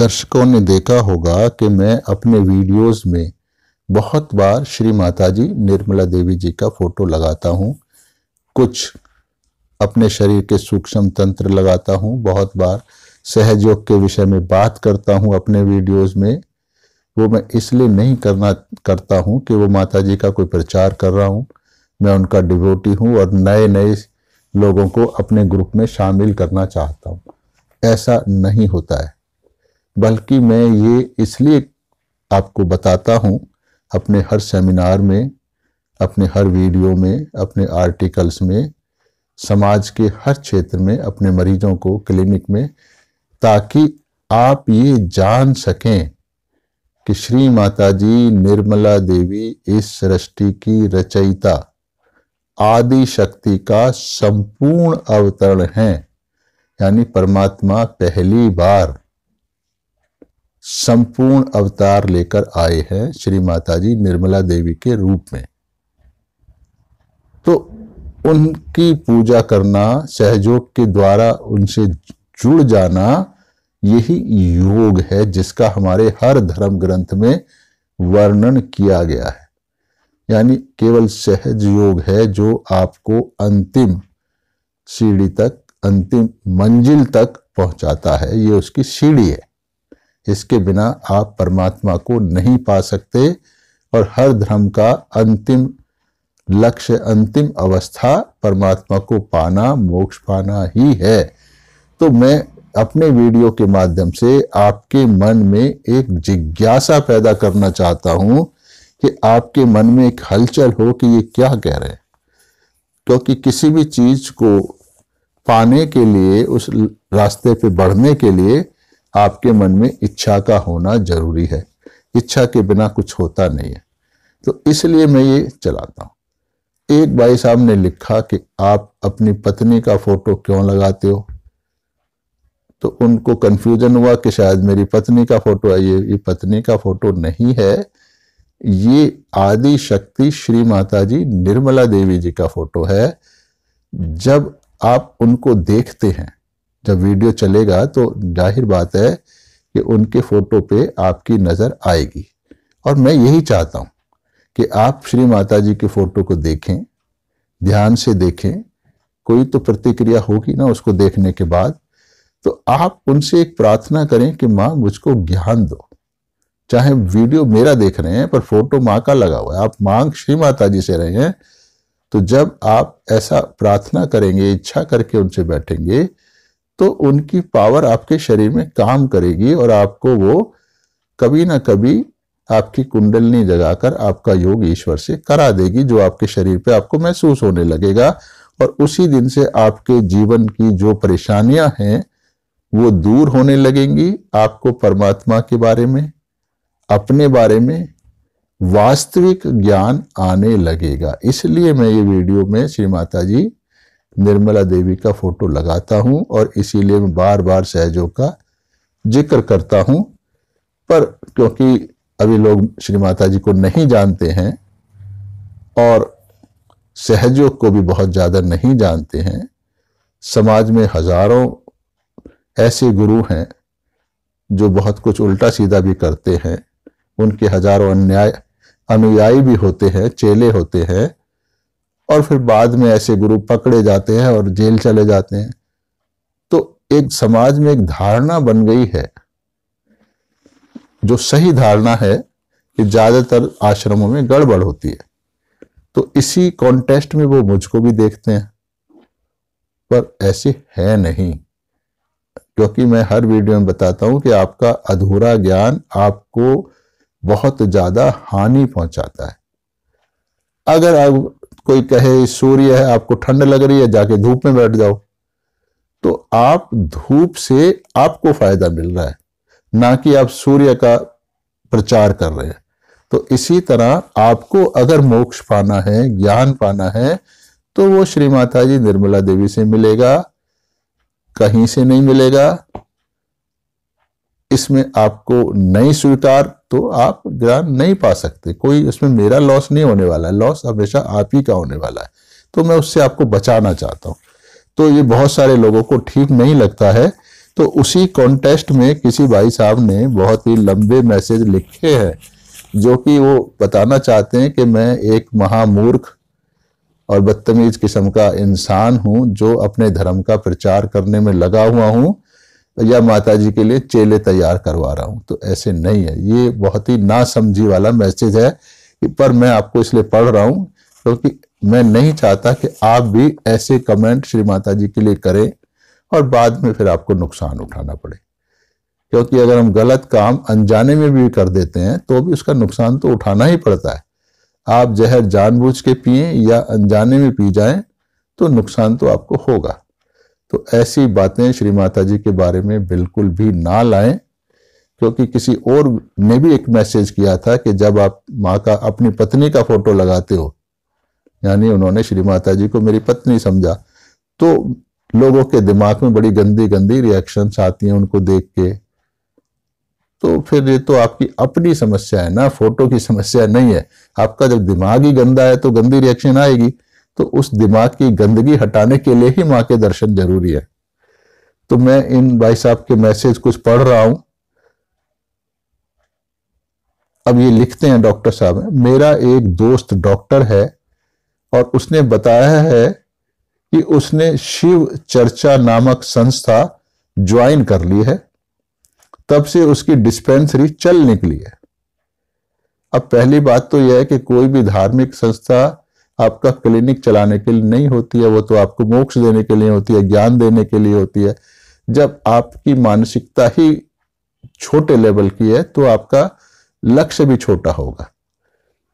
दर्शकों ने देखा होगा कि मैं अपने वीडियोस में बहुत बार श्री माता जी निर्मला देवी जी का फोटो लगाता हूँ कुछ अपने शरीर के सूक्ष्म तंत्र लगाता हूँ बहुत बार सहयोग के विषय में बात करता हूँ अपने वीडियोस में वो मैं इसलिए नहीं करना करता हूँ कि वो माता जी का कोई प्रचार कर रहा हूँ मैं उनका डिवोटी हूँ और नए नए लोगों को अपने ग्रुप में शामिल करना चाहता हूँ ऐसा नहीं होता है बल्कि मैं ये इसलिए आपको बताता हूँ अपने हर सेमिनार में अपने हर वीडियो में अपने आर्टिकल्स में समाज के हर क्षेत्र में अपने मरीजों को क्लिनिक में ताकि आप ये जान सकें कि श्री माता जी निर्मला देवी इस सृष्टि की रचयिता आदि शक्ति का संपूर्ण अवतरण है यानी परमात्मा पहली बार संपूर्ण अवतार लेकर आए हैं श्री माता जी निर्मला देवी के रूप में तो उनकी पूजा करना सहयोग के द्वारा उनसे जुड़ जाना यही योग है जिसका हमारे हर धर्म ग्रंथ में वर्णन किया गया है यानी केवल सहज योग है जो आपको अंतिम सीढ़ी तक अंतिम मंजिल तक पहुंचाता है ये उसकी सीढ़ी है इसके बिना आप परमात्मा को नहीं पा सकते और हर धर्म का अंतिम लक्ष्य अंतिम अवस्था परमात्मा को पाना मोक्ष पाना ही है तो मैं अपने वीडियो के माध्यम से आपके मन में एक जिज्ञासा पैदा करना चाहता हूं कि आपके मन में एक हलचल हो कि ये क्या कह रहे हैं क्योंकि किसी भी चीज को पाने के लिए उस रास्ते पे बढ़ने के लिए आपके मन में इच्छा का होना जरूरी है इच्छा के बिना कुछ होता नहीं है तो इसलिए मैं ये चलाता हूँ एक भाई साहब ने लिखा कि आप अपनी पत्नी का फोटो क्यों लगाते हो तो उनको कंफ्यूजन हुआ कि शायद मेरी पत्नी का फोटो है ये ये पत्नी का फोटो नहीं है ये आदि शक्ति श्री माता जी निर्मला देवी जी का फोटो है जब आप उनको देखते हैं जब वीडियो चलेगा तो जाहिर बात है कि उनके फोटो पे आपकी नज़र आएगी और मैं यही चाहता हूँ कि आप श्री माता जी के फोटो को देखें ध्यान से देखें कोई तो प्रतिक्रिया होगी ना उसको देखने के बाद तो आप उनसे एक प्रार्थना करें कि माँ मुझको ज्ञान दो चाहे वीडियो मेरा देख रहे हैं पर फोटो माँ का लगा हुआ है आप मांग श्री माता जी से रहे हैं तो जब आप ऐसा प्रार्थना करेंगे इच्छा करके उनसे बैठेंगे तो उनकी पावर आपके शरीर में काम करेगी और आपको वो कभी ना कभी आपकी कुंडलनी जगाकर आपका योग ईश्वर से करा देगी जो आपके शरीर पे आपको महसूस होने लगेगा और उसी दिन से आपके जीवन की जो परेशानियां हैं वो दूर होने लगेंगी आपको परमात्मा के बारे में अपने बारे में वास्तविक ज्ञान आने लगेगा इसलिए मैं ये वीडियो में श्री माता जी निर्मला देवी का फोटो लगाता हूँ और इसीलिए मैं बार बार सहजों का जिक्र करता हूँ पर क्योंकि अभी लोग श्री माता जी को नहीं जानते हैं और सहजों को भी बहुत ज़्यादा नहीं जानते हैं समाज में हजारों ऐसे गुरु हैं जो बहुत कुछ उल्टा सीधा भी करते हैं उनके हजारों अन्याय अनुयायी भी होते हैं चेले होते हैं और फिर बाद में ऐसे गुरु पकड़े जाते हैं और जेल चले जाते हैं तो एक समाज में एक धारणा बन गई है जो सही धारणा है कि ज्यादातर आश्रमों में गड़बड़ होती है तो इसी कॉन्टेस्ट में वो मुझको भी देखते हैं पर ऐसे है नहीं क्योंकि मैं हर वीडियो में बताता हूं कि आपका अधूरा ज्ञान आपको बहुत ज्यादा हानि पहुंचाता है अगर आप कोई कहे सूर्य है आपको ठंड लग रही है जाके धूप में बैठ जाओ तो आप धूप से आपको फायदा मिल रहा है ना कि आप सूर्य का प्रचार कर रहे हैं तो इसी तरह आपको अगर मोक्ष पाना है ज्ञान पाना है तो वो श्री माता जी निर्मला देवी से मिलेगा कहीं से नहीं मिलेगा इसमें आपको नहीं स्वीकार तो आप ज्ञान नहीं पा सकते कोई इसमें मेरा लॉस नहीं होने वाला है लॉस हमेशा आप ही का होने वाला है तो मैं उससे आपको बचाना चाहता हूँ तो ये बहुत सारे लोगों को ठीक नहीं लगता है तो उसी कॉन्टेस्ट में किसी भाई साहब ने बहुत ही लंबे मैसेज लिखे हैं जो कि वो बताना चाहते हैं कि मैं एक महामूर्ख और बदतमीज किस्म का इंसान हूँ जो अपने धर्म का प्रचार करने में लगा हुआ हूँ या माता जी के लिए चेले तैयार करवा रहा हूँ तो ऐसे नहीं है ये बहुत ही ना समझी वाला मैसेज है पर मैं आपको इसलिए पढ़ रहा हूँ क्योंकि तो मैं नहीं चाहता कि आप भी ऐसे कमेंट श्री माता जी के लिए करें और बाद में फिर आपको नुकसान उठाना पड़े क्योंकि अगर हम गलत काम अनजाने में भी कर देते हैं तो भी उसका नुकसान तो उठाना ही पड़ता है आप जहर जानबूझ के पिए या अनजाने में पी जाएं तो नुकसान तो आपको होगा तो ऐसी बातें श्री माता जी के बारे में बिल्कुल भी ना लाएं क्योंकि किसी और ने भी एक मैसेज किया था कि जब आप माँ का अपनी पत्नी का फोटो लगाते हो यानी उन्होंने श्री माता जी को मेरी पत्नी समझा तो लोगों के दिमाग में बड़ी गंदी गंदी रिएक्शंस आती हैं उनको देख के तो फिर ये तो आपकी अपनी समस्या है ना फोटो की समस्या नहीं है आपका जब दिमाग ही गंदा है तो गंदी रिएक्शन आएगी तो उस दिमाग की गंदगी हटाने के लिए ही माँ के दर्शन जरूरी है तो मैं इन भाई साहब के मैसेज कुछ पढ़ रहा हूं अब ये लिखते हैं डॉक्टर साहब मेरा एक दोस्त डॉक्टर है और उसने बताया है कि उसने शिव चर्चा नामक संस्था ज्वाइन कर ली है तब से उसकी डिस्पेंसरी चल निकली है अब पहली बात तो यह है कि कोई भी धार्मिक संस्था आपका क्लिनिक चलाने के लिए नहीं होती है वो तो आपको मोक्ष देने के लिए होती है ज्ञान देने के लिए होती है जब आपकी मानसिकता ही छोटे लेवल की है तो आपका लक्ष्य भी छोटा होगा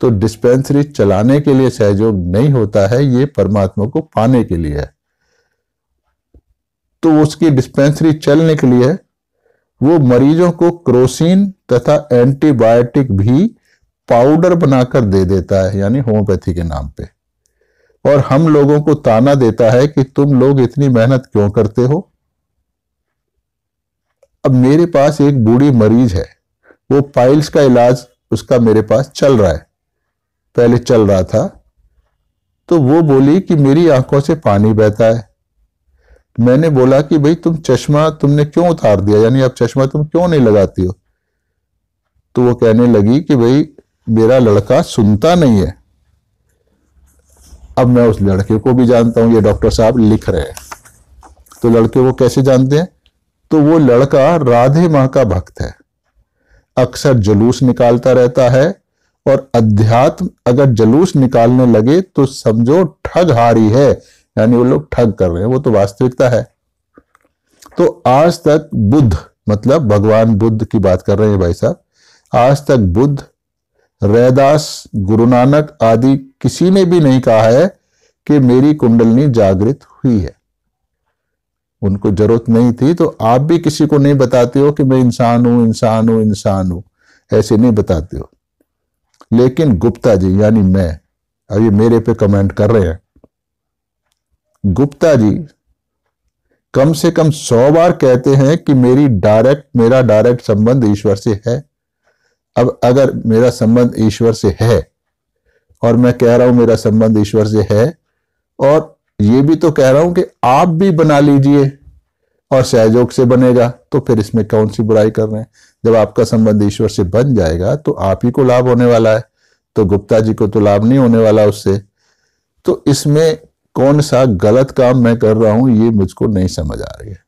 तो डिस्पेंसरी चलाने के लिए सहयोग नहीं होता है ये परमात्मा को पाने के लिए है तो उसकी डिस्पेंसरी चलने के लिए वो मरीजों को क्रोसिन तथा एंटीबायोटिक भी पाउडर बनाकर दे देता है यानी होम्योपैथी के नाम पे और हम लोगों को ताना देता है कि तुम लोग इतनी मेहनत क्यों करते हो अब मेरे पास एक बूढ़ी मरीज है वो पाइल्स का इलाज उसका मेरे पास चल रहा है पहले चल रहा था तो वो बोली कि मेरी आंखों से पानी बहता है मैंने बोला कि भाई तुम चश्मा तुमने क्यों उतार दिया यानी अब चश्मा तुम क्यों नहीं लगाती हो तो वो कहने लगी कि भाई मेरा लड़का सुनता नहीं है अब मैं उस लड़के को भी जानता हूँ ये डॉक्टर साहब लिख रहे हैं तो लड़के को कैसे जानते हैं तो वो लड़का राधे माँ का भक्त है अक्सर जुलूस निकालता रहता है और अध्यात्म अगर जलूस निकालने लगे तो समझो ठग हारी है यानी वो लोग ठग कर रहे हैं वो तो वास्तविकता है तो आज तक बुद्ध मतलब भगवान बुद्ध की बात कर रहे हैं भाई साहब आज तक बुद्ध रैदास गुरु नानक आदि किसी ने भी नहीं कहा है कि मेरी कुंडलनी जागृत हुई है उनको जरूरत नहीं थी तो आप भी किसी को नहीं बताते हो कि मैं इंसान हूं इंसान हूं इंसान हूं ऐसे नहीं बताते हो लेकिन गुप्ता जी यानी मैं अब ये मेरे पे कमेंट कर रहे हैं गुप्ता जी कम से कम सौ बार कहते हैं कि मेरी डायरेक्ट मेरा डायरेक्ट संबंध ईश्वर से है अब अगर मेरा संबंध ईश्वर से है और मैं कह रहा हूं मेरा संबंध ईश्वर से है और ये भी तो कह रहा हूं कि आप भी बना लीजिए और सहयोग से बनेगा तो फिर इसमें कौन सी बुराई कर रहे हैं जब आपका संबंध ईश्वर से बन जाएगा तो आप ही को लाभ होने वाला है तो गुप्ता जी को तो लाभ नहीं होने वाला उससे तो इसमें कौन सा गलत काम मैं कर रहा हूं ये मुझको नहीं समझ आ रही है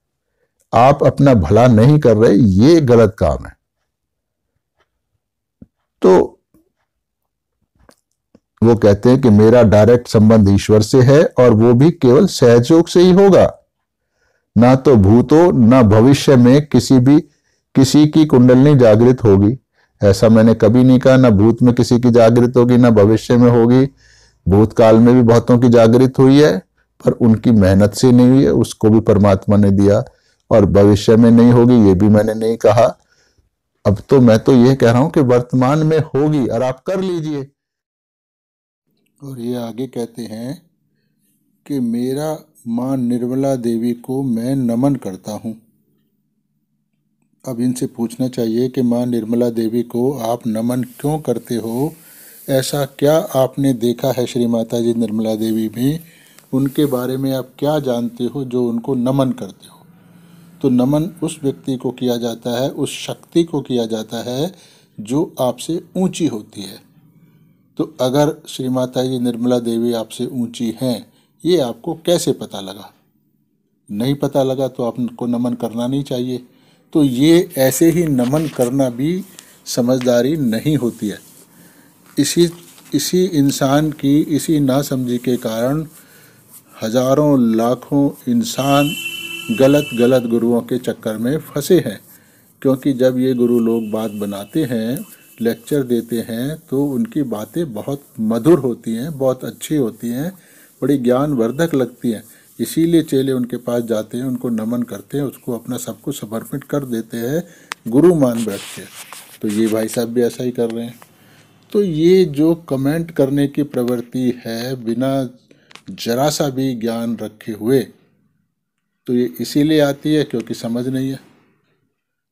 आप अपना भला नहीं कर रहे ये गलत काम है तो वो कहते हैं कि मेरा डायरेक्ट संबंध ईश्वर से है और वो भी केवल सहयोग से ही होगा ना तो भूतो ना भविष्य में किसी भी किसी की कुंडलनी जागृत होगी ऐसा मैंने कभी नहीं कहा ना भूत में किसी की जागृत होगी ना भविष्य में होगी भूतकाल में भी बहुतों की जागृत हुई है पर उनकी मेहनत से नहीं हुई है उसको भी परमात्मा ने दिया और भविष्य में नहीं होगी ये भी मैंने नहीं कहा अब तो मैं तो ये कह रहा हूं कि वर्तमान में होगी और आप कर लीजिए और ये आगे कहते हैं कि मेरा माँ निर्मला देवी को मैं नमन करता हूँ अब इनसे पूछना चाहिए कि माँ निर्मला देवी को आप नमन क्यों करते हो ऐसा क्या आपने देखा है श्री माता जी निर्मला देवी में उनके बारे में आप क्या जानते हो जो उनको नमन करते हो तो नमन उस व्यक्ति को किया जाता है उस शक्ति को किया जाता है जो आपसे ऊंची होती है तो अगर श्री माता जी निर्मला देवी आपसे ऊंची हैं ये आपको कैसे पता लगा नहीं पता लगा तो आपको नमन करना नहीं चाहिए तो ये ऐसे ही नमन करना भी समझदारी नहीं होती है इसी इसी इंसान की इसी नासमझी के कारण हजारों लाखों इंसान गलत गलत गुरुओं के चक्कर में फंसे हैं क्योंकि जब ये गुरु लोग बात बनाते हैं लेक्चर देते हैं तो उनकी बातें बहुत मधुर होती हैं बहुत अच्छी होती हैं बड़ी ज्ञानवर्धक लगती हैं इसीलिए चेले उनके पास जाते हैं उनको नमन करते हैं उसको अपना सब कुछ समर्पित कर देते हैं गुरु मान बैठते हैं तो ये भाई साहब भी ऐसा ही कर रहे हैं तो ये जो कमेंट करने की प्रवृत्ति है बिना जरा सा भी ज्ञान रखे हुए तो ये इसीलिए आती है क्योंकि समझ नहीं है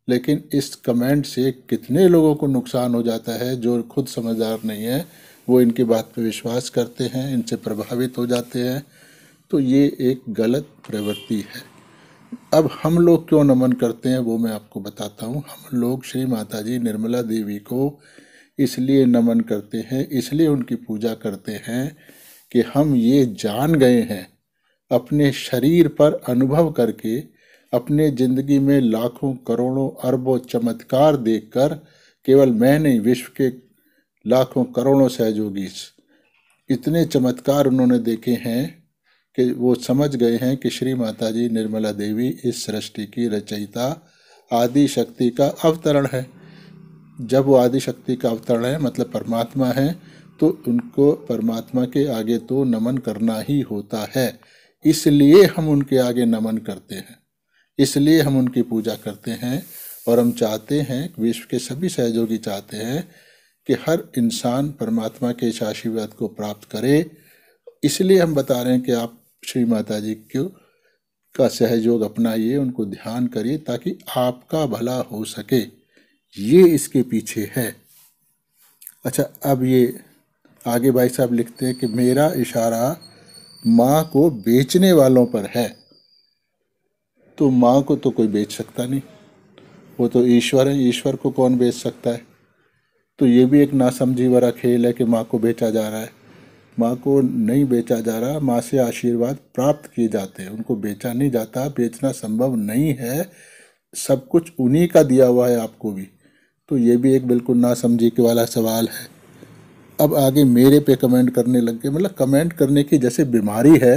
लेकिन इस कमेंट से कितने लोगों को नुकसान हो जाता है जो खुद समझदार नहीं है वो इनकी बात पर विश्वास करते हैं इनसे प्रभावित हो जाते हैं तो ये एक गलत प्रवृत्ति है अब हम लोग क्यों नमन करते हैं वो मैं आपको बताता हूँ हम लोग श्री माता जी निर्मला देवी को इसलिए नमन करते हैं इसलिए उनकी पूजा करते हैं कि हम ये जान गए हैं अपने शरीर पर अनुभव करके अपने जिंदगी में लाखों करोड़ों अरबों चमत्कार देखकर केवल मैं नहीं विश्व के लाखों करोड़ों सहयोगी इतने चमत्कार उन्होंने देखे हैं कि वो समझ गए हैं कि श्री माता जी निर्मला देवी इस सृष्टि की रचयिता आदि शक्ति का अवतरण है जब वो आदि शक्ति का अवतरण है मतलब परमात्मा है तो उनको परमात्मा के आगे तो नमन करना ही होता है इसलिए हम उनके आगे नमन करते हैं इसलिए हम उनकी पूजा करते हैं और हम चाहते हैं विश्व के सभी सहयोगी चाहते हैं कि हर इंसान परमात्मा के इस आशीर्वाद को प्राप्त करे इसलिए हम बता रहे हैं कि आप श्री माता जी को का सहयोग अपनाइए उनको ध्यान करिए ताकि आपका भला हो सके ये इसके पीछे है अच्छा अब ये आगे भाई साहब लिखते हैं कि मेरा इशारा माँ को बेचने वालों पर है तो माँ को तो कोई बेच सकता नहीं वो तो ईश्वर है ईश्वर को कौन बेच सकता है तो ये भी एक नासमझी वाला खेल है कि माँ को बेचा जा रहा है माँ को नहीं बेचा जा रहा माँ से आशीर्वाद प्राप्त किए जाते हैं उनको बेचा नहीं जाता बेचना संभव नहीं है सब कुछ उन्हीं का दिया हुआ है आपको भी तो ये भी एक बिल्कुल नासमझी के वाला सवाल है अब आगे मेरे पे कमेंट करने लग गए मतलब कमेंट करने की जैसे बीमारी है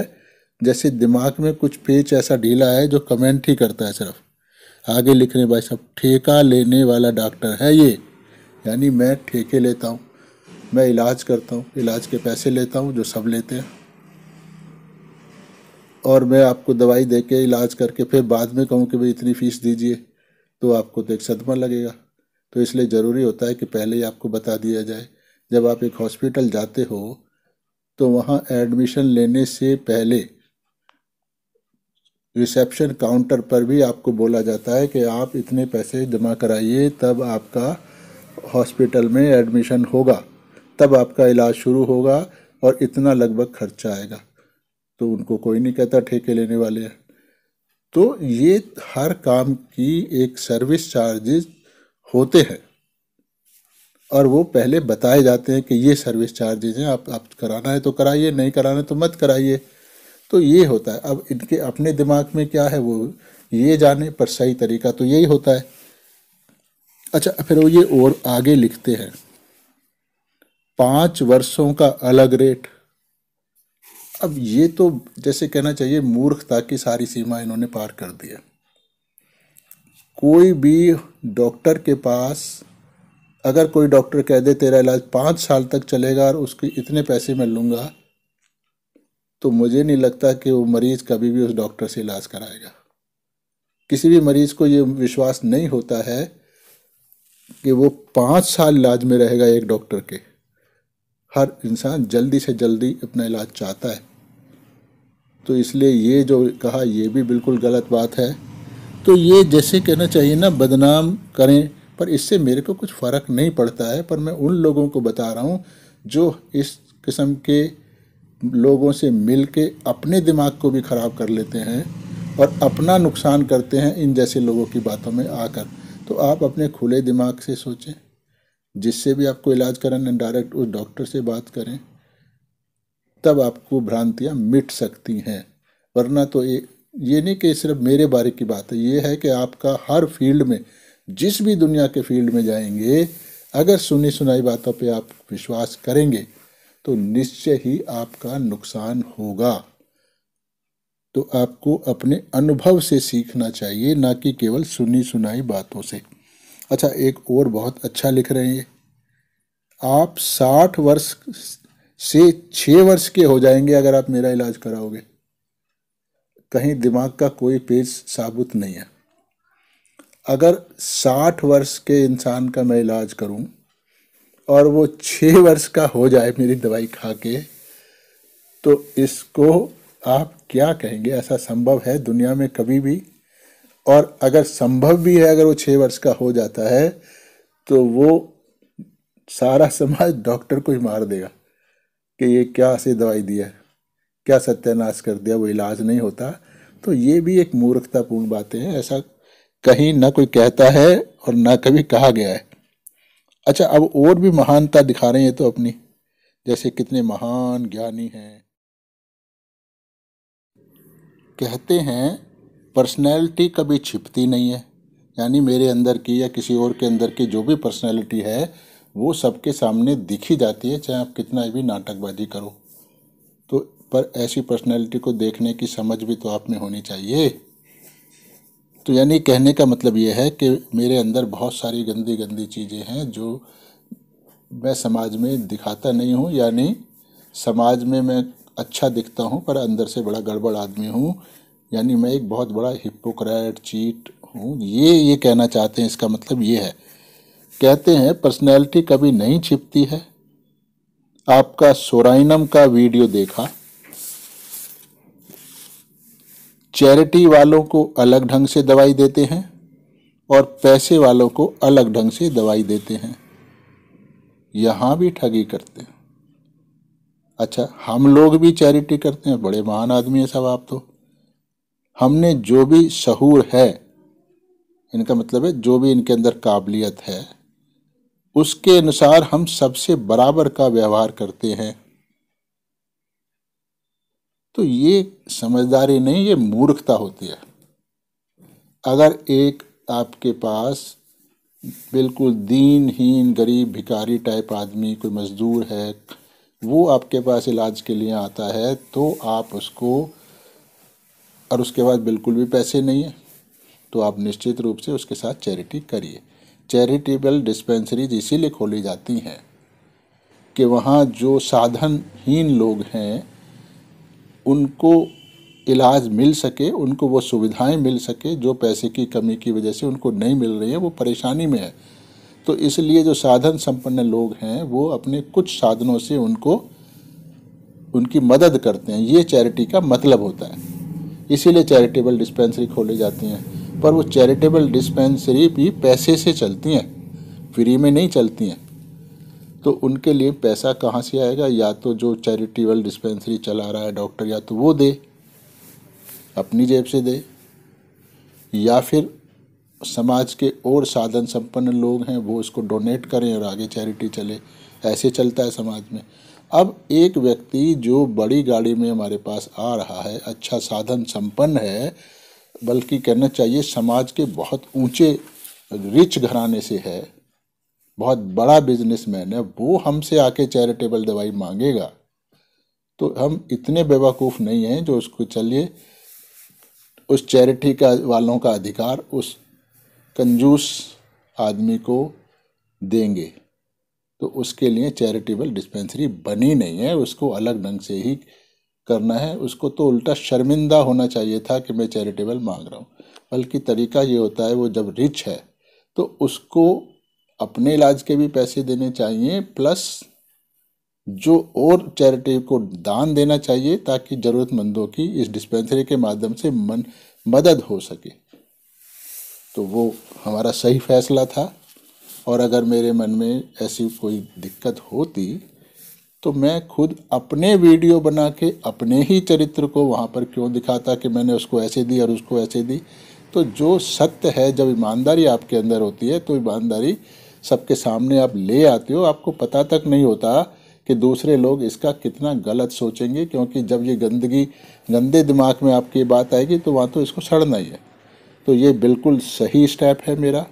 जैसे दिमाग में कुछ पेच ऐसा ढीला है जो कमेंट ही करता है सिर्फ आगे लिख रहे भाई साहब ठेका लेने वाला डॉक्टर है ये यानी मैं ठेके लेता हूँ मैं इलाज करता हूँ इलाज के पैसे लेता हूँ जो सब लेते हैं और मैं आपको दवाई दे के इलाज करके फिर बाद में कहूँ कि भाई इतनी फ़ीस दीजिए तो आपको तो एक सदमा लगेगा तो इसलिए ज़रूरी होता है कि पहले ही आपको बता दिया जाए जब आप एक हॉस्पिटल जाते हो तो वहाँ एडमिशन लेने से पहले रिसेप्शन काउंटर पर भी आपको बोला जाता है कि आप इतने पैसे जमा कराइए तब आपका हॉस्पिटल में एडमिशन होगा तब आपका इलाज शुरू होगा और इतना लगभग खर्चा आएगा तो उनको कोई नहीं कहता ठेके लेने वाले हैं तो ये हर काम की एक सर्विस चार्जेस होते हैं और वो पहले बताए जाते हैं कि ये सर्विस चार्जेज हैं आप आप कराना है तो कराइए नहीं कराना है तो मत कराइए तो ये होता है अब इनके अपने दिमाग में क्या है वो ये जाने पर सही तरीका तो यही होता है अच्छा फिर वो ये और आगे लिखते हैं पाँच वर्षों का अलग रेट अब ये तो जैसे कहना चाहिए मूर्खता की सारी सीमा इन्होंने पार कर दी है कोई भी डॉक्टर के पास अगर कोई डॉक्टर कह दे तेरा इलाज पाँच साल तक चलेगा और उसके इतने पैसे मैं लूँगा तो मुझे नहीं लगता कि वो मरीज़ कभी भी उस डॉक्टर से इलाज कराएगा किसी भी मरीज़ को ये विश्वास नहीं होता है कि वो पाँच साल इलाज में रहेगा एक डॉक्टर के हर इंसान जल्दी से जल्दी अपना इलाज चाहता है तो इसलिए ये जो कहा ये भी बिल्कुल गलत बात है तो ये जैसे कहना चाहिए ना बदनाम करें पर इससे मेरे को कुछ फ़र्क नहीं पड़ता है पर मैं उन लोगों को बता रहा हूँ जो इस किस्म के लोगों से मिल के अपने दिमाग को भी ख़राब कर लेते हैं और अपना नुकसान करते हैं इन जैसे लोगों की बातों में आकर तो आप अपने खुले दिमाग से सोचें जिससे भी आपको इलाज कराना डायरेक्ट उस डॉक्टर से बात करें तब आपको भ्रांतियाँ मिट सकती हैं वरना तो ये ये नहीं कि सिर्फ मेरे बारे की बात है ये है कि आपका हर फील्ड में जिस भी दुनिया के फील्ड में जाएंगे अगर सुनी सुनाई बातों पे आप विश्वास करेंगे तो निश्चय ही आपका नुकसान होगा तो आपको अपने अनुभव से सीखना चाहिए ना कि केवल सुनी सुनाई बातों से अच्छा एक और बहुत अच्छा लिख रहे हैं आप साठ वर्ष से छः वर्ष के हो जाएंगे अगर आप मेरा इलाज कराओगे कहीं दिमाग का कोई पेज साबुत नहीं है अगर साठ वर्ष के इंसान का मैं इलाज करूं और वो छः वर्ष का हो जाए मेरी दवाई खा के तो इसको आप क्या कहेंगे ऐसा संभव है दुनिया में कभी भी और अगर संभव भी है अगर वो छः वर्ष का हो जाता है तो वो सारा समाज डॉक्टर को ही मार देगा कि ये क्या से दवाई दिया है क्या सत्यानाश कर दिया वो इलाज नहीं होता तो ये भी एक मूर्खतापूर्ण बातें हैं ऐसा कहीं ना कोई कहता है और ना कभी कहा गया है अच्छा अब और भी महानता दिखा रहे हैं तो अपनी जैसे कितने महान ज्ञानी हैं कहते हैं पर्सनैलिटी कभी छिपती नहीं है यानी मेरे अंदर की या किसी और के अंदर की जो भी पर्सनैलिटी है वो सबके सामने दिखी जाती है चाहे आप कितना भी नाटकबाजी करो तो पर ऐसी पर्सनैलिटी को देखने की समझ भी तो आप में होनी चाहिए तो यानी कहने का मतलब ये है कि मेरे अंदर बहुत सारी गंदी गंदी चीज़ें हैं जो मैं समाज में दिखाता नहीं हूँ यानी समाज में मैं अच्छा दिखता हूँ पर अंदर से बड़ा गड़बड़ आदमी हूँ यानी मैं एक बहुत बड़ा हिपोक्रेट चीट हूँ ये ये कहना चाहते हैं इसका मतलब ये है कहते हैं पर्सनैलिटी कभी नहीं छिपती है आपका सोराइनम का वीडियो देखा चैरिटी वालों को अलग ढंग से दवाई देते हैं और पैसे वालों को अलग ढंग से दवाई देते हैं यहाँ भी ठगी करते हैं अच्छा हम लोग भी चैरिटी करते हैं बड़े महान आदमी है सब आप तो हमने जो भी शहूर है इनका मतलब है जो भी इनके अंदर काबिलियत है उसके अनुसार हम सबसे बराबर का व्यवहार करते हैं तो ये समझदारी नहीं ये मूर्खता होती है अगर एक आपके पास बिल्कुल दीनहीन गरीब भिकारी टाइप आदमी कोई मजदूर है वो आपके पास इलाज के लिए आता है तो आप उसको और उसके बाद बिल्कुल भी पैसे नहीं है तो आप निश्चित रूप से उसके साथ चैरिटी करिए चैरिटेबल डिस्पेंसरीज इसीलिए खोली जाती हैं कि वहाँ जो साधनहीन लोग हैं उनको इलाज मिल सके उनको वो सुविधाएं मिल सके जो पैसे की कमी की वजह से उनको नहीं मिल रही है वो परेशानी में है तो इसलिए जो साधन संपन्न लोग हैं वो अपने कुछ साधनों से उनको उनकी मदद करते हैं ये चैरिटी का मतलब होता है इसीलिए चैरिटेबल डिस्पेंसरी खोली जाती हैं पर वो चैरिटेबल डिस्पेंसरी भी पैसे से चलती हैं फ्री में नहीं चलती हैं तो उनके लिए पैसा कहाँ से आएगा या तो जो चैरिटेबल डिस्पेंसरी चला रहा है डॉक्टर या तो वो दे अपनी जेब से दे या फिर समाज के और साधन संपन्न लोग हैं वो उसको डोनेट करें और आगे चैरिटी चले ऐसे चलता है समाज में अब एक व्यक्ति जो बड़ी गाड़ी में हमारे पास आ रहा है अच्छा साधन संपन्न है बल्कि कहना चाहिए समाज के बहुत ऊंचे रिच घराने से है बहुत बड़ा बिजनेसमैन है वो हमसे आके चैरिटेबल दवाई मांगेगा तो हम इतने बेवकूफ़ नहीं हैं जो उसको चलिए उस चैरिटी का वालों का अधिकार उस कंजूस आदमी को देंगे तो उसके लिए चैरिटेबल डिस्पेंसरी बनी नहीं है उसको अलग ढंग से ही करना है उसको तो उल्टा शर्मिंदा होना चाहिए था कि मैं चैरिटेबल मांग रहा हूँ बल्कि तरीका ये होता है वो जब रिच है तो उसको अपने इलाज के भी पैसे देने चाहिए प्लस जो और चैरिटी को दान देना चाहिए ताकि ज़रूरतमंदों की इस डिस्पेंसरी के माध्यम से मन मदद हो सके तो वो हमारा सही फैसला था और अगर मेरे मन में ऐसी कोई दिक्कत होती तो मैं खुद अपने वीडियो बना के अपने ही चरित्र को वहाँ पर क्यों दिखाता कि मैंने उसको ऐसे दी और उसको ऐसे दी तो जो सत्य है जब ईमानदारी आपके अंदर होती है तो ईमानदारी सबके सामने आप ले आते हो आपको पता तक नहीं होता कि दूसरे लोग इसका कितना गलत सोचेंगे क्योंकि जब ये गंदगी गंदे दिमाग में आपकी बात आएगी तो वहाँ तो इसको सड़ना ही है तो ये बिल्कुल सही स्टेप है मेरा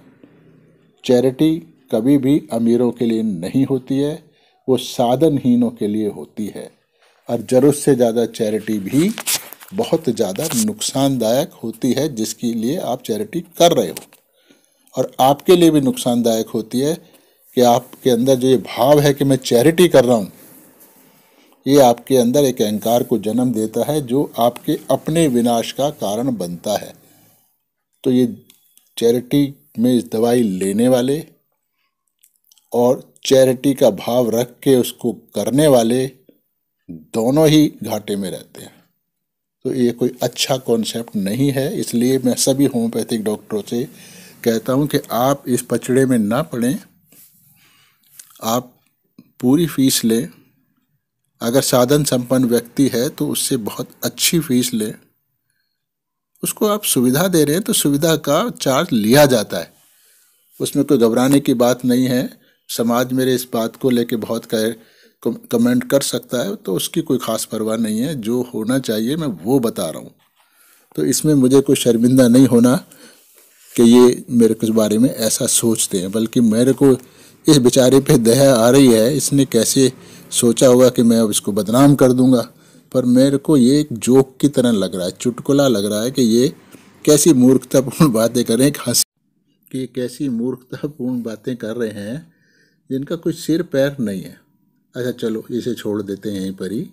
चैरिटी कभी भी अमीरों के लिए नहीं होती है वो साधनहीनों के लिए होती है और ज़रूरत से ज़्यादा चैरिटी भी बहुत ज़्यादा नुकसानदायक होती है जिसके लिए आप चैरिटी कर रहे हो और आपके लिए भी नुकसानदायक होती है कि आपके अंदर जो ये भाव है कि मैं चैरिटी कर रहा हूँ ये आपके अंदर एक अहंकार को जन्म देता है जो आपके अपने विनाश का कारण बनता है तो ये चैरिटी में इस दवाई लेने वाले और चैरिटी का भाव रख के उसको करने वाले दोनों ही घाटे में रहते हैं तो ये कोई अच्छा कॉन्सेप्ट नहीं है इसलिए मैं सभी होम्योपैथिक डॉक्टरों से कहता हूँ कि आप इस पचड़े में ना पड़ें आप पूरी फीस लें अगर साधन संपन्न व्यक्ति है तो उससे बहुत अच्छी फीस लें उसको आप सुविधा दे रहे हैं तो सुविधा का चार्ज लिया जाता है उसमें कोई घबराने की बात नहीं है समाज मेरे इस बात को लेके बहुत कह कमेंट कर सकता है तो उसकी कोई ख़ास परवाह नहीं है जो होना चाहिए मैं वो बता रहा हूँ तो इसमें मुझे कोई शर्मिंदा नहीं होना कि ये मेरे को बारे में ऐसा सोचते हैं बल्कि मेरे को इस बेचारे पे दया आ रही है इसने कैसे सोचा होगा कि मैं अब इसको बदनाम कर दूंगा पर मेरे को ये एक जोक की तरह लग रहा है चुटकुला लग रहा है कि ये कैसी मूर्खतापूर्ण बातें कर रहे हैं हंसी कि कैसी मूर्खतापूर्ण बातें कर रहे हैं जिनका कोई सिर पैर नहीं है अच्छा चलो इसे छोड़ देते हैं यहीं पर ही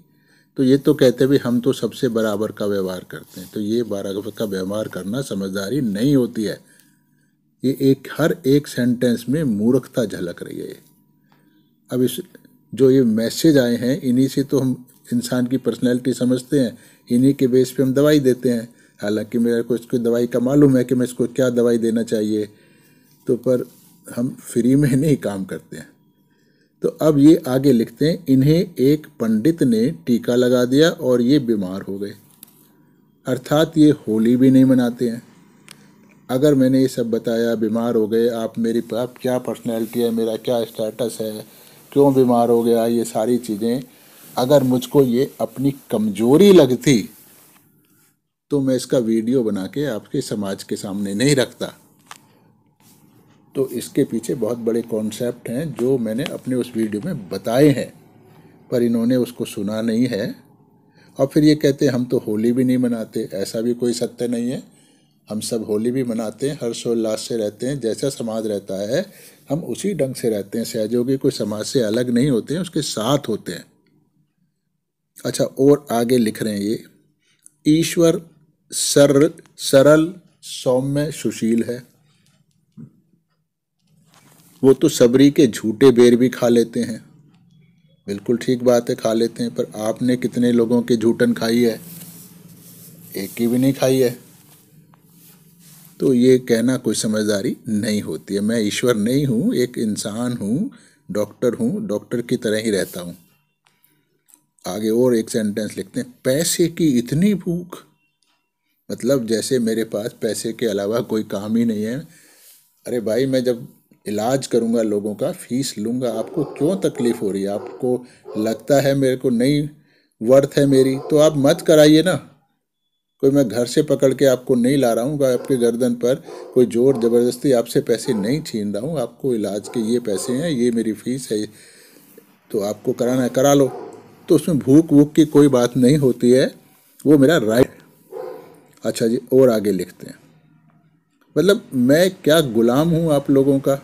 तो ये तो कहते भी हम तो सबसे बराबर का व्यवहार करते हैं तो ये बराबर का व्यवहार करना समझदारी नहीं होती है ये एक हर एक सेंटेंस में मूर्खता झलक रही है अब इस जो ये मैसेज आए हैं इन्हीं से तो हम इंसान की पर्सनैलिटी समझते हैं इन्हीं के बेस पे हम दवाई देते हैं हालांकि मेरे को इसको दवाई का मालूम है कि मैं इसको क्या दवाई देना चाहिए तो पर हम फ्री में नहीं काम करते हैं तो अब ये आगे लिखते हैं इन्हें एक पंडित ने टीका लगा दिया और ये बीमार हो गए अर्थात ये होली भी नहीं मनाते हैं अगर मैंने ये सब बताया बीमार हो गए आप मेरी आप क्या पर्सनैलिटी है मेरा क्या स्टेटस है क्यों बीमार हो गया ये सारी चीज़ें अगर मुझको ये अपनी कमजोरी लगती तो मैं इसका वीडियो बना के आपके समाज के सामने नहीं रखता तो इसके पीछे बहुत बड़े कॉन्सेप्ट हैं जो मैंने अपने उस वीडियो में बताए हैं पर इन्होंने उसको सुना नहीं है और फिर ये कहते हैं हम तो होली भी नहीं मनाते ऐसा भी कोई सत्य नहीं है हम सब होली भी मनाते हैं हर्षोल्लास से रहते हैं जैसा समाज रहता है हम उसी ढंग से रहते हैं सहयोगी कोई समाज से अलग नहीं होते हैं उसके साथ होते हैं अच्छा और आगे लिख रहे हैं ये ईश्वर सरल सरल सौम्य सुशील है वो तो सबरी के झूठे बेर भी खा लेते हैं बिल्कुल ठीक बात है खा लेते हैं पर आपने कितने लोगों के झूठन खाई है एक की भी नहीं खाई है तो ये कहना कोई समझदारी नहीं होती है मैं ईश्वर नहीं हूँ एक इंसान हूँ डॉक्टर हूँ डॉक्टर की तरह ही रहता हूँ आगे और एक सेंटेंस लिखते हैं पैसे की इतनी भूख मतलब जैसे मेरे पास पैसे के अलावा कोई काम ही नहीं है अरे भाई मैं जब इलाज करूँगा लोगों का फीस लूँगा आपको क्यों तकलीफ़ हो रही है आपको लगता है मेरे को नहीं वर्थ है मेरी तो आप मत कराइए ना कोई मैं घर से पकड़ के आपको नहीं ला रहा हूँ आपके गर्दन पर कोई जोर ज़बरदस्ती आपसे पैसे नहीं छीन रहा हूँ आपको इलाज के ये पैसे हैं ये मेरी फ़ीस है तो आपको कराना है करा लो तो उसमें भूख वूख की कोई बात नहीं होती है वो मेरा राइट अच्छा जी और आगे लिखते हैं मतलब मैं क्या गुलाम हूँ आप लोगों का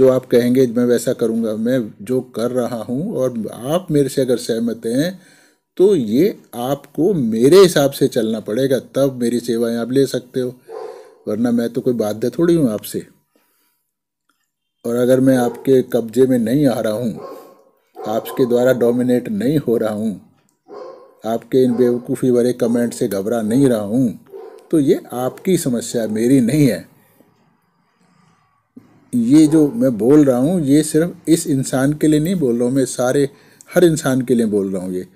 जो आप कहेंगे मैं वैसा करूँगा मैं जो कर रहा हूँ और आप मेरे से अगर सहमत हैं तो ये आपको मेरे हिसाब से चलना पड़ेगा तब मेरी सेवाएं आप ले सकते हो वरना मैं तो कोई बाध्य थोड़ी हूँ आपसे और अगर मैं आपके कब्जे में नहीं आ रहा हूँ आपके द्वारा डोमिनेट नहीं हो रहा हूँ आपके इन बेवकूफ़ी भरे कमेंट से घबरा नहीं रहा हूँ तो ये आपकी समस्या मेरी नहीं है ये जो मैं बोल रहा हूँ ये सिर्फ इस इंसान के लिए नहीं बोल रहा हूँ मैं सारे हर इंसान के लिए बोल रहा हूँ ये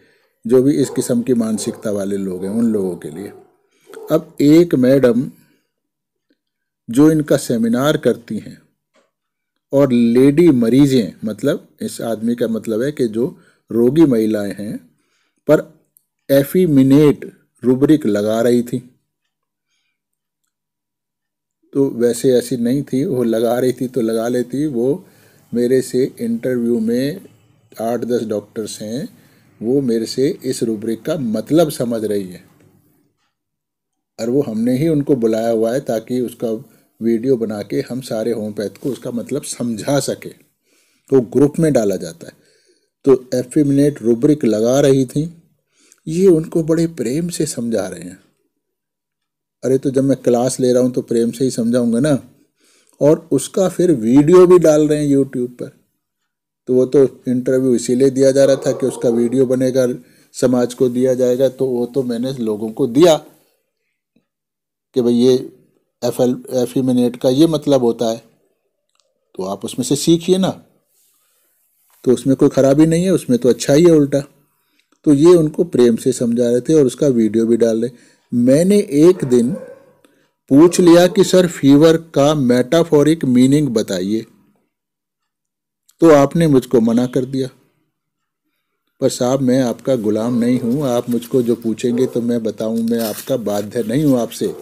जो भी इस किस्म की मानसिकता वाले लोग हैं उन लोगों के लिए अब एक मैडम जो इनका सेमिनार करती हैं और लेडी मरीजें मतलब इस आदमी का मतलब है कि जो रोगी महिलाएं हैं पर एफीमिनेट रूब्रिक लगा रही थी तो वैसे ऐसी नहीं थी वो लगा रही थी तो लगा लेती वो मेरे से इंटरव्यू में आठ दस डॉक्टर्स हैं वो मेरे से इस रूब्रिक का मतलब समझ रही है और वो हमने ही उनको बुलाया हुआ है ताकि उसका वीडियो बना के हम सारे होमपैथ को उसका मतलब समझा सके तो ग्रुप में डाला जाता है तो एफिमिनेट रूब्रिक लगा रही थी ये उनको बड़े प्रेम से समझा रहे हैं अरे तो जब मैं क्लास ले रहा हूँ तो प्रेम से ही समझाऊंगा ना और उसका फिर वीडियो भी डाल रहे हैं यूट्यूब पर तो वो तो इंटरव्यू इसीलिए दिया जा रहा था कि उसका वीडियो बनेगा समाज को दिया जाएगा तो वो तो मैंने लोगों को दिया कि भाई ये एफ एल एफिमिनेट का ये मतलब होता है तो आप उसमें से सीखिए ना तो उसमें कोई खराबी नहीं है उसमें तो अच्छा ही है उल्टा तो ये उनको प्रेम से समझा रहे थे और उसका वीडियो भी डाल रहे मैंने एक दिन पूछ लिया कि सर फीवर का मेटाफोरिक मीनिंग बताइए तो आपने मुझको मना कर दिया पर साहब मैं आपका गुलाम नहीं हूँ आप मुझको जो पूछेंगे तो मैं बताऊँ मैं आपका बाध्य नहीं हूँ आपसे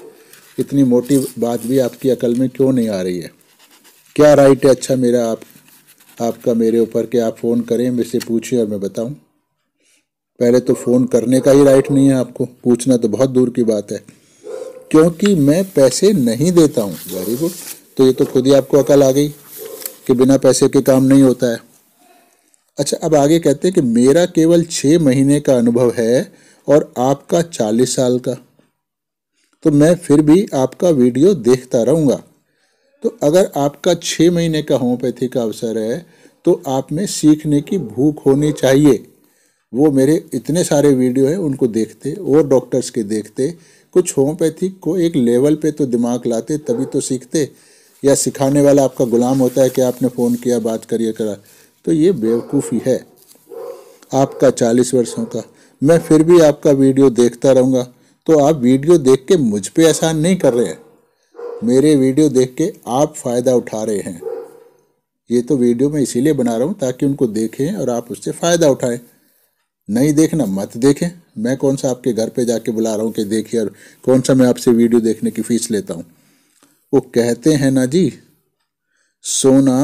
इतनी मोटी बात भी आपकी अकल में क्यों नहीं आ रही है क्या राइट है अच्छा मेरा आप आपका मेरे ऊपर कि आप फ़ोन करें मेरे से पूछें और मैं बताऊं पहले तो फ़ोन करने का ही राइट नहीं है आपको पूछना तो बहुत दूर की बात है क्योंकि मैं पैसे नहीं देता हूं वेरी गुड तो ये तो खुद ही आपको अकल आ गई कि बिना पैसे के काम नहीं होता है अच्छा अब आगे कहते हैं कि मेरा केवल छः महीने का अनुभव है और आपका चालीस साल का तो मैं फिर भी आपका वीडियो देखता रहूँगा तो अगर आपका छः महीने का होम्योपैथी का अवसर है तो आप में सीखने की भूख होनी चाहिए वो मेरे इतने सारे वीडियो हैं उनको देखते और डॉक्टर्स के देखते कुछ होम्योपैथी को एक लेवल पे तो दिमाग लाते तभी तो सीखते या सिखाने वाला आपका गुलाम होता है कि आपने फ़ोन किया बात करिए करा तो ये बेवकूफ़ी है आपका चालीस वर्षों का मैं फिर भी आपका वीडियो देखता रहूँगा तो आप वीडियो देख के मुझ पर एहसान नहीं कर रहे हैं मेरे वीडियो देख के आप फ़ायदा उठा रहे हैं ये तो वीडियो मैं इसीलिए बना रहा हूँ ताकि उनको देखें और आप उससे फ़ायदा उठाएं नहीं देखना मत देखें मैं कौन सा आपके घर पे जाके बुला रहा हूँ कि देखिए और कौन सा मैं आपसे वीडियो देखने की फ़ीस लेता हूँ वो कहते हैं ना जी सोना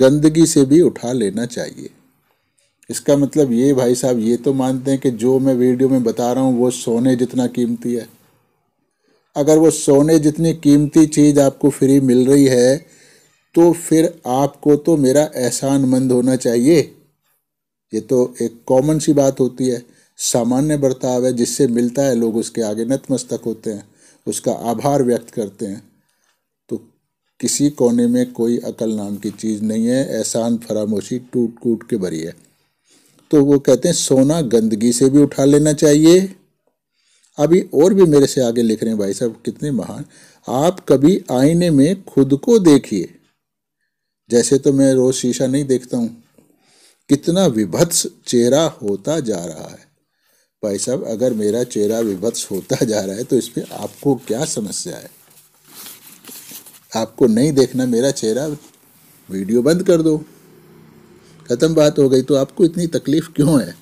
गंदगी से भी उठा लेना चाहिए इसका मतलब ये भाई साहब ये तो मानते हैं कि जो मैं वीडियो में बता रहा हूँ वो सोने जितना कीमती है अगर वो सोने जितनी कीमती चीज़ आपको फ्री मिल रही है तो फिर आपको तो मेरा एहसान मंद होना चाहिए ये तो एक कॉमन सी बात होती है सामान्य बर्ताव है जिससे मिलता है लोग उसके आगे नतमस्तक होते हैं उसका आभार व्यक्त करते हैं किसी कोने में कोई अकल नाम की चीज़ नहीं है एहसान फरामोशी टूट कूट के भरी है तो वो कहते हैं सोना गंदगी से भी उठा लेना चाहिए अभी और भी मेरे से आगे लिख रहे हैं भाई साहब कितने महान आप कभी आईने में खुद को देखिए जैसे तो मैं रोज़ शीशा नहीं देखता हूँ कितना विभत्स चेहरा होता जा रहा है भाई साहब अगर मेरा चेहरा विभत्स होता जा रहा है तो इसमें आपको क्या समस्या है आपको नहीं देखना मेरा चेहरा वीडियो बंद कर दो ख़त्म बात हो गई तो आपको इतनी तकलीफ़ क्यों है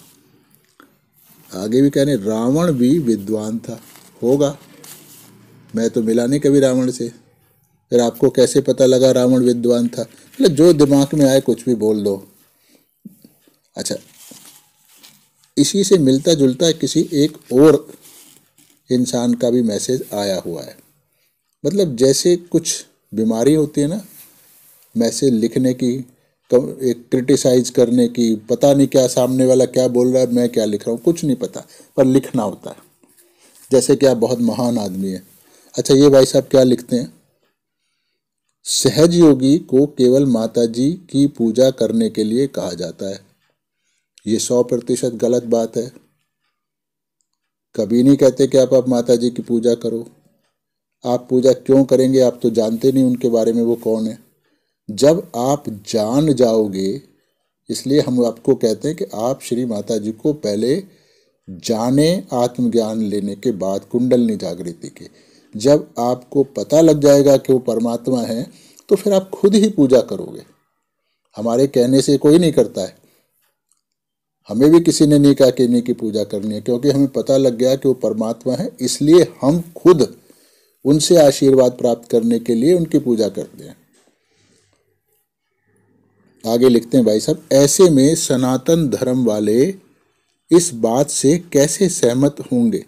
आगे भी कह रहे रावण भी विद्वान था होगा मैं तो मिला नहीं कभी रावण से फिर आपको कैसे पता लगा रावण विद्वान था मतलब जो दिमाग में आए कुछ भी बोल दो अच्छा इसी से मिलता जुलता किसी एक और इंसान का भी मैसेज आया हुआ है मतलब जैसे कुछ बीमारी होती है ना मैसेज लिखने की एक क्रिटिसाइज करने की पता नहीं क्या सामने वाला क्या बोल रहा है मैं क्या लिख रहा हूँ कुछ नहीं पता पर लिखना होता है जैसे कि आप बहुत महान आदमी हैं अच्छा ये भाई साहब क्या लिखते हैं सहज योगी को केवल माता जी की पूजा करने के लिए कहा जाता है ये सौ प्रतिशत गलत बात है कभी नहीं कहते कि आप आप माता जी की पूजा करो आप पूजा क्यों करेंगे आप तो जानते नहीं उनके बारे में वो कौन है जब आप जान जाओगे इसलिए हम आपको कहते हैं कि आप श्री माता जी को पहले जाने आत्मज्ञान लेने के बाद कुंडलनी जागृति के जब आपको पता लग जाएगा कि वो परमात्मा है तो फिर आप खुद ही पूजा करोगे हमारे कहने से कोई नहीं करता है हमें भी किसी ने नहीं कहा कि इन्हीं की पूजा करनी है क्योंकि हमें पता लग गया कि वो परमात्मा है इसलिए हम खुद उनसे आशीर्वाद प्राप्त करने के लिए उनकी पूजा करते हैं आगे लिखते हैं भाई साहब ऐसे में सनातन धर्म वाले इस बात से कैसे सहमत होंगे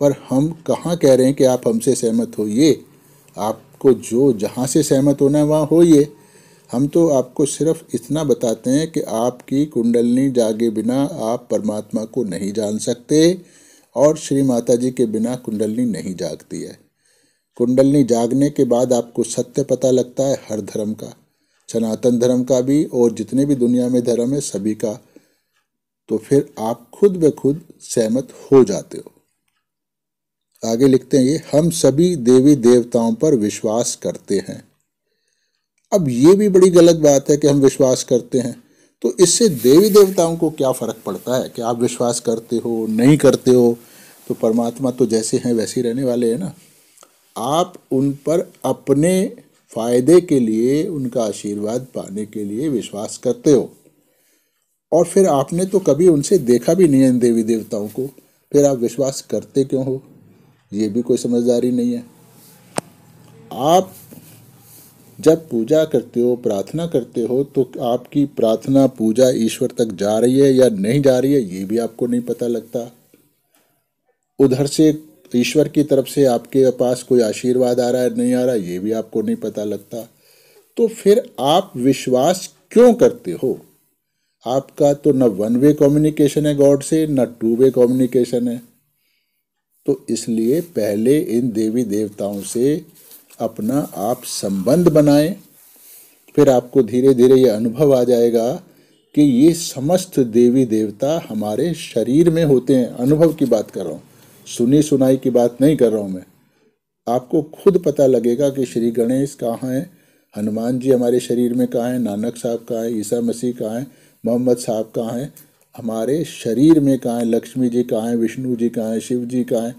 पर हम कहाँ कह रहे हैं कि आप हमसे सहमत होइए आपको जो जहाँ से सहमत होना है वहाँ होइए हम तो आपको सिर्फ इतना बताते हैं कि आपकी कुंडलनी जागे बिना आप परमात्मा को नहीं जान सकते और श्री माता जी के बिना कुंडलनी नहीं जागती है कुंडलनी जागने के बाद आपको सत्य पता लगता है हर धर्म का सनातन धर्म का भी और जितने भी दुनिया में धर्म है सभी का तो फिर आप खुद ब खुद सहमत हो जाते हो आगे लिखते हैं ये हम सभी देवी देवताओं पर विश्वास करते हैं अब ये भी बड़ी गलत बात है कि हम विश्वास करते हैं तो इससे देवी देवताओं को क्या फ़र्क पड़ता है कि आप विश्वास करते हो नहीं करते हो तो परमात्मा तो जैसे हैं वैसे ही रहने वाले हैं ना आप उन पर अपने फायदे के लिए उनका आशीर्वाद पाने के लिए विश्वास करते हो और फिर आपने तो कभी उनसे देखा भी नहीं है देवी देवताओं को फिर आप विश्वास करते क्यों हो ये भी कोई समझदारी नहीं है आप जब पूजा करते हो प्रार्थना करते हो तो आपकी प्रार्थना पूजा ईश्वर तक जा रही है या नहीं जा रही है ये भी आपको नहीं पता लगता उधर से ईश्वर की तरफ से आपके पास कोई आशीर्वाद आ रहा है नहीं आ रहा ये भी आपको नहीं पता लगता तो फिर आप विश्वास क्यों करते हो आपका तो न वन वे कम्युनिकेशन है गॉड से न टू वे कम्युनिकेशन है तो इसलिए पहले इन देवी देवताओं से अपना आप संबंध बनाएं फिर आपको धीरे धीरे ये अनुभव आ जाएगा कि ये समस्त देवी देवता हमारे शरीर में होते हैं अनुभव की बात कर रहा हूँ सुनी सुनाई की बात नहीं कर रहा हूँ मैं आपको खुद पता लगेगा कि श्री गणेश कहाँ हैं हनुमान जी हमारे शरीर में कहाँ हैं नानक साहब कहाँ हैं ईसा मसीह कहाँ हैं मोहम्मद साहब कहाँ हैं हमारे शरीर में कहाँ हैं लक्ष्मी जी कहाँ हैं विष्णु जी कहाँ हैं शिव जी कहाँ हैं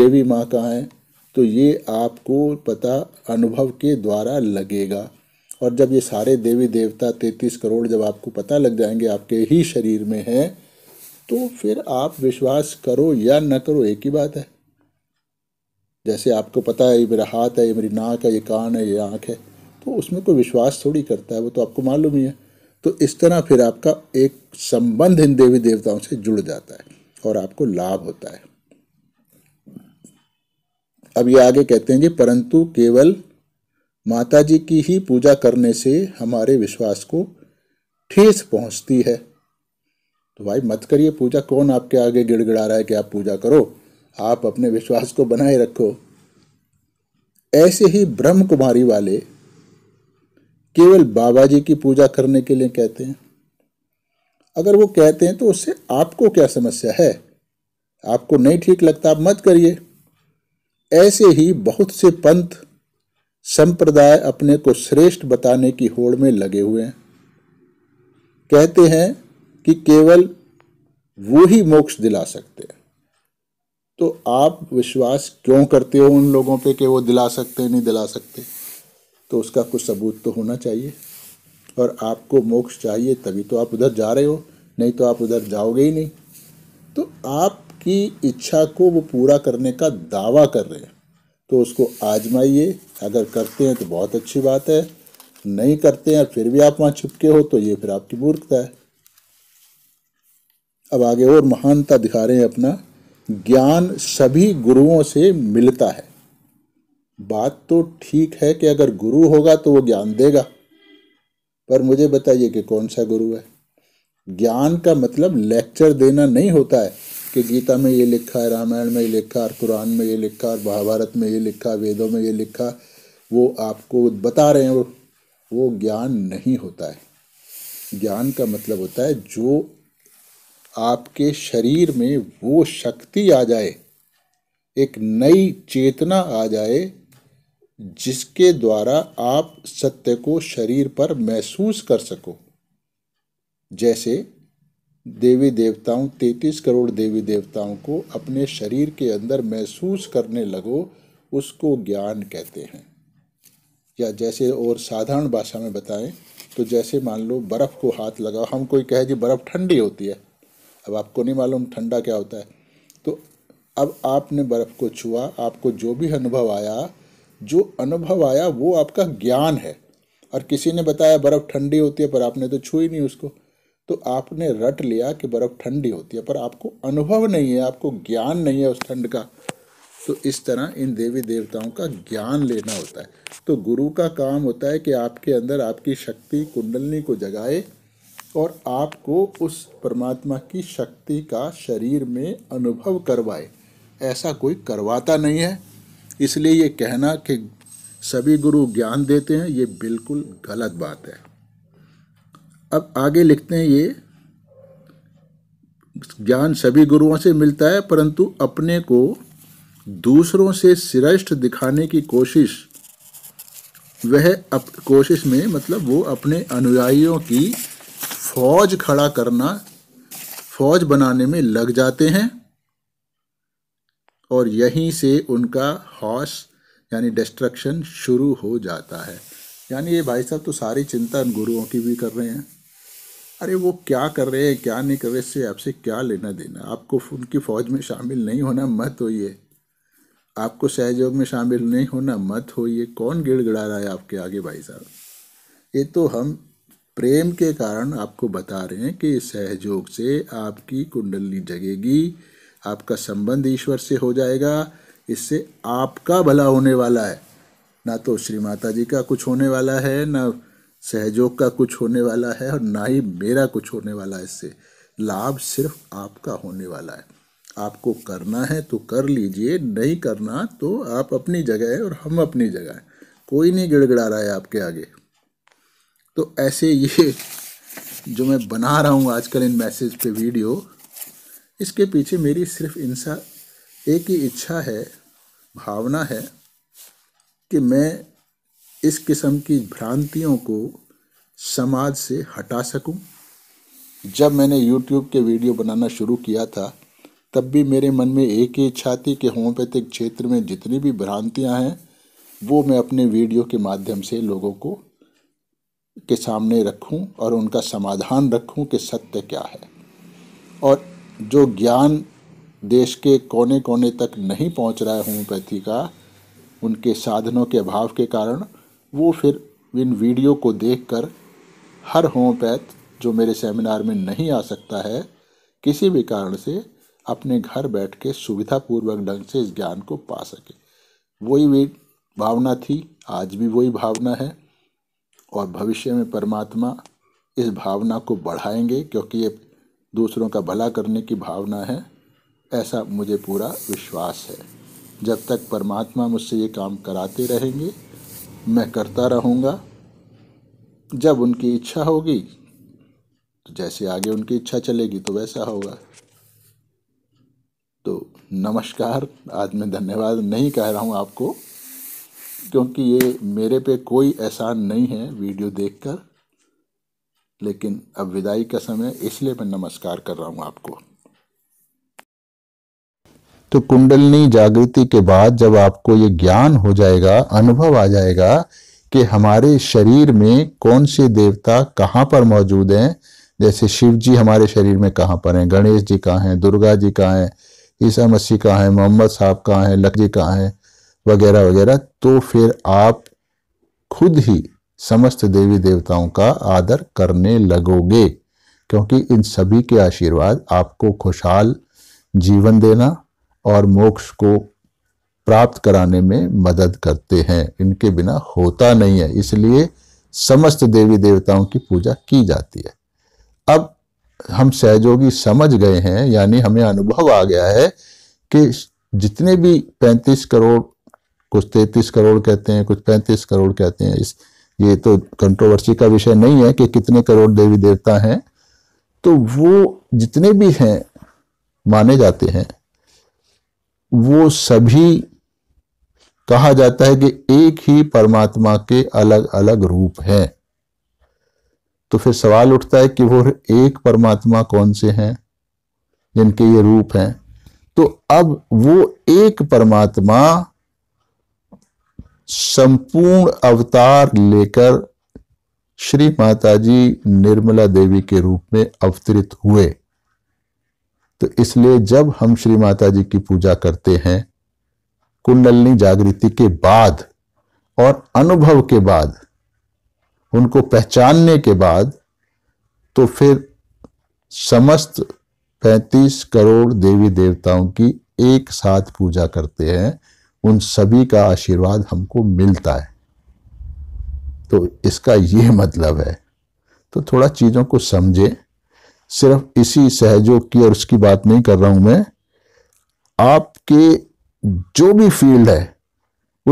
देवी माँ कहाँ हैं तो ये आपको पता अनुभव के द्वारा लगेगा और जब ये सारे देवी देवता तैंतीस करोड़ जब आपको पता लग जाएंगे आपके ही शरीर में हैं तो फिर आप विश्वास करो या न करो एक ही बात है जैसे आपको पता है ये मेरा हाथ है ये मेरी नाक है ये कान है ये आँख है तो उसमें कोई विश्वास थोड़ी करता है वो तो आपको मालूम ही है तो इस तरह फिर आपका एक संबंध इन देवी देवताओं से जुड़ जाता है और आपको लाभ होता है अब ये आगे कहते हैं कि परंतु केवल माता जी की ही पूजा करने से हमारे विश्वास को ठेस पहुंचती है तो भाई मत करिए पूजा कौन आपके आगे गिड़गिड़ा रहा है कि आप पूजा करो आप अपने विश्वास को बनाए रखो ऐसे ही ब्रह्म कुमारी वाले केवल बाबा जी की पूजा करने के लिए कहते हैं अगर वो कहते हैं तो उससे आपको क्या समस्या है आपको नहीं ठीक लगता आप मत करिए ऐसे ही बहुत से पंथ संप्रदाय अपने को श्रेष्ठ बताने की होड़ में लगे हुए हैं कहते हैं कि केवल वो ही मोक्ष दिला सकते हैं तो आप विश्वास क्यों करते हो उन लोगों पे कि वो दिला सकते नहीं दिला सकते तो उसका कुछ सबूत तो होना चाहिए और आपको मोक्ष चाहिए तभी तो आप उधर जा रहे हो नहीं तो आप उधर जाओगे ही नहीं तो आपकी इच्छा को वो पूरा करने का दावा कर रहे हैं तो उसको आजमाइए अगर करते हैं तो बहुत अच्छी बात है नहीं करते हैं फिर भी आप वहाँ छुपके हो तो ये फिर आपकी मूर्खता है अब आगे और महानता दिखा रहे हैं अपना ज्ञान सभी गुरुओं से मिलता है बात तो ठीक है कि अगर गुरु होगा तो वो ज्ञान देगा पर मुझे बताइए कि कौन सा गुरु है ज्ञान का मतलब लेक्चर देना नहीं होता है कि गीता में ये लिखा है रामायण में ये लिखा और कुरान में ये लिखा और महाभारत में ये लिखा वेदों में ये लिखा वो आपको बता रहे हैं वो वो ज्ञान नहीं होता है ज्ञान का मतलब होता है जो आपके शरीर में वो शक्ति आ जाए एक नई चेतना आ जाए जिसके द्वारा आप सत्य को शरीर पर महसूस कर सको जैसे देवी देवताओं तैतीस करोड़ देवी देवताओं को अपने शरीर के अंदर महसूस करने लगो उसको ज्ञान कहते हैं या जैसे और साधारण भाषा में बताएं तो जैसे मान लो बर्फ़ को हाथ लगाओ हम कोई कहे जी बर्फ़ ठंडी होती है अब आपको नहीं मालूम ठंडा क्या होता है तो अब आपने बर्फ़ को छुआ आपको जो भी अनुभव आया जो अनुभव आया वो आपका ज्ञान है और किसी ने बताया बर्फ़ ठंडी होती है पर आपने तो छू ही नहीं उसको तो आपने रट लिया कि बर्फ़ ठंडी होती है पर आपको अनुभव नहीं है आपको ज्ञान नहीं है उस ठंड का तो इस तरह इन देवी देवताओं का ज्ञान लेना होता है तो गुरु का काम होता है कि आपके अंदर आपकी शक्ति कुंडलनी को जगाए और आपको उस परमात्मा की शक्ति का शरीर में अनुभव करवाए ऐसा कोई करवाता नहीं है इसलिए ये कहना कि सभी गुरु ज्ञान देते हैं ये बिल्कुल गलत बात है अब आगे लिखते हैं ये ज्ञान सभी गुरुओं से मिलता है परंतु अपने को दूसरों से श्रेष्ठ दिखाने की कोशिश वह अप, कोशिश में मतलब वो अपने अनुयायियों की फौज खड़ा करना फौज बनाने में लग जाते हैं और यहीं से उनका हॉस यानी डिस्ट्रक्शन शुरू हो जाता है यानी ये भाई साहब तो सारी चिंता गुरुओं की भी कर रहे हैं अरे वो क्या कर रहे हैं क्या नहीं कर रहे इससे आपसे क्या लेना देना आपको उनकी फ़ौज में शामिल नहीं होना मत होइए आपको सहयोग में शामिल नहीं होना मत होइए कौन गिड़गड़ा रहा है आपके आगे भाई साहब ये तो हम प्रेम के कारण आपको बता रहे हैं कि सहयोग से आपकी कुंडली जगेगी आपका संबंध ईश्वर से हो जाएगा इससे आपका भला होने वाला है ना तो श्री माता जी का कुछ होने वाला है ना सहयोग का कुछ होने वाला है और ना ही मेरा कुछ होने वाला है इससे लाभ सिर्फ आपका होने वाला है आपको करना है तो कर लीजिए नहीं करना तो आप अपनी जगह है और हम अपनी जगह हैं कोई नहीं गिड़गिड़ा रहा है आपके आगे तो ऐसे ये जो मैं बना रहा हूँ आजकल इन मैसेज पे वीडियो इसके पीछे मेरी सिर्फ इंसा एक ही इच्छा है भावना है कि मैं इस किस्म की भ्रांतियों को समाज से हटा सकूं। जब मैंने YouTube के वीडियो बनाना शुरू किया था तब भी मेरे मन में एक ही इच्छा थी कि होम्योपैथिक क्षेत्र में जितनी भी भ्रांतियां हैं वो मैं अपने वीडियो के माध्यम से लोगों को के सामने रखूं और उनका समाधान रखूं कि सत्य क्या है और जो ज्ञान देश के कोने कोने तक नहीं पहुंच रहा है होम्योपैथी का उनके साधनों के अभाव के कारण वो फिर इन वीडियो को देखकर हर होम्योपैथ जो मेरे सेमिनार में नहीं आ सकता है किसी भी कारण से अपने घर बैठ के सुविधापूर्वक ढंग से इस ज्ञान को पा सके वही भावना थी आज भी वही भावना है और भविष्य में परमात्मा इस भावना को बढ़ाएंगे क्योंकि ये दूसरों का भला करने की भावना है ऐसा मुझे पूरा विश्वास है जब तक परमात्मा मुझसे ये काम कराते रहेंगे मैं करता रहूँगा जब उनकी इच्छा होगी तो जैसे आगे उनकी इच्छा चलेगी तो वैसा होगा तो नमस्कार आज मैं धन्यवाद नहीं कह रहा हूँ आपको क्योंकि ये मेरे पे कोई एहसान नहीं है वीडियो देखकर लेकिन अब विदाई का समय इसलिए मैं नमस्कार कर रहा हूँ आपको तो कुंडलनी जागृति के बाद जब आपको ये ज्ञान हो जाएगा अनुभव आ जाएगा कि हमारे शरीर में कौन से देवता कहाँ पर मौजूद हैं जैसे शिव जी हमारे शरीर में कहाँ पर हैं गणेश जी कहाँ हैं दुर्गा जी कहाँ हैं ईसा मसीह कहाँ हैं मोहम्मद साहब कहाँ हैं लक जी कहाँ हैं वगैरह वगैरह तो फिर आप खुद ही समस्त देवी देवताओं का आदर करने लगोगे क्योंकि इन सभी के आशीर्वाद आपको खुशहाल जीवन देना और मोक्ष को प्राप्त कराने में मदद करते हैं इनके बिना होता नहीं है इसलिए समस्त देवी देवताओं की पूजा की जाती है अब हम सहयोगी समझ गए हैं यानी हमें अनुभव आ गया है कि जितने भी 35 करोड़ कुछ तैतीस करोड़ कहते हैं कुछ पैंतीस करोड़ कहते हैं इस ये तो कंट्रोवर्सी का विषय नहीं है कि कितने करोड़ देवी देवता हैं तो वो जितने भी हैं माने जाते हैं वो सभी कहा जाता है कि एक ही परमात्मा के अलग अलग रूप हैं तो फिर सवाल उठता है कि वो एक परमात्मा कौन से हैं जिनके ये रूप हैं तो अब वो एक परमात्मा संपूर्ण अवतार लेकर श्री माता जी निर्मला देवी के रूप में अवतरित हुए तो इसलिए जब हम श्री माता जी की पूजा करते हैं कुंडलनी जागृति के बाद और अनुभव के बाद उनको पहचानने के बाद तो फिर समस्त 35 करोड़ देवी देवताओं की एक साथ पूजा करते हैं उन सभी का आशीर्वाद हमको मिलता है तो इसका ये मतलब है तो थोड़ा चीज़ों को समझें सिर्फ इसी सहयोग की और उसकी बात नहीं कर रहा हूं मैं आपके जो भी फील्ड है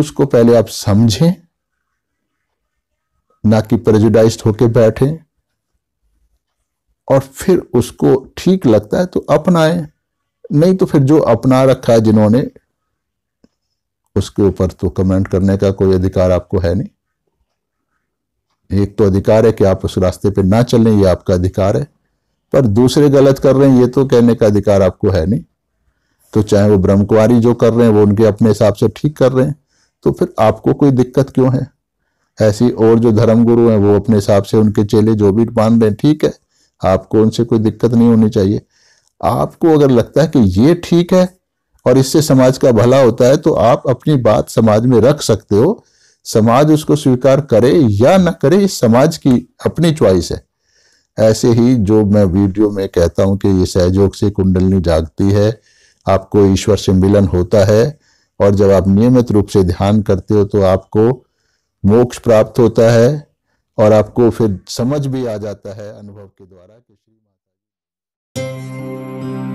उसको पहले आप समझें ना कि प्रेजुडाइज होके बैठें और फिर उसको ठीक लगता है तो अपनाएं नहीं तो फिर जो अपना रखा है जिन्होंने उसके ऊपर तो कमेंट करने का कोई अधिकार आपको है नहीं एक तो अधिकार है कि आप उस रास्ते पे ना चलें ये आपका अधिकार है पर दूसरे गलत कर रहे हैं ये तो कहने का अधिकार आपको है नहीं तो चाहे वो ब्रह्मकुमारी जो कर रहे हैं वो उनके अपने हिसाब से ठीक कर रहे हैं तो फिर आपको कोई दिक्कत क्यों है ऐसी और जो धर्म गुरु हैं वो अपने हिसाब से उनके चेले जो भी मान रहे हैं ठीक है आपको उनसे कोई दिक्कत नहीं होनी चाहिए आपको अगर लगता है कि ये ठीक है और इससे समाज का भला होता है तो आप अपनी बात समाज में रख सकते हो समाज उसको स्वीकार करे या ना करे समाज की अपनी च्वाइस है ऐसे ही जो मैं वीडियो में कहता हूँ कि ये सहयोग से कुंडलनी जागती है आपको ईश्वर से मिलन होता है और जब आप नियमित रूप से ध्यान करते हो तो आपको मोक्ष प्राप्त होता है और आपको फिर समझ भी आ जाता है अनुभव के द्वारा कि श्री माता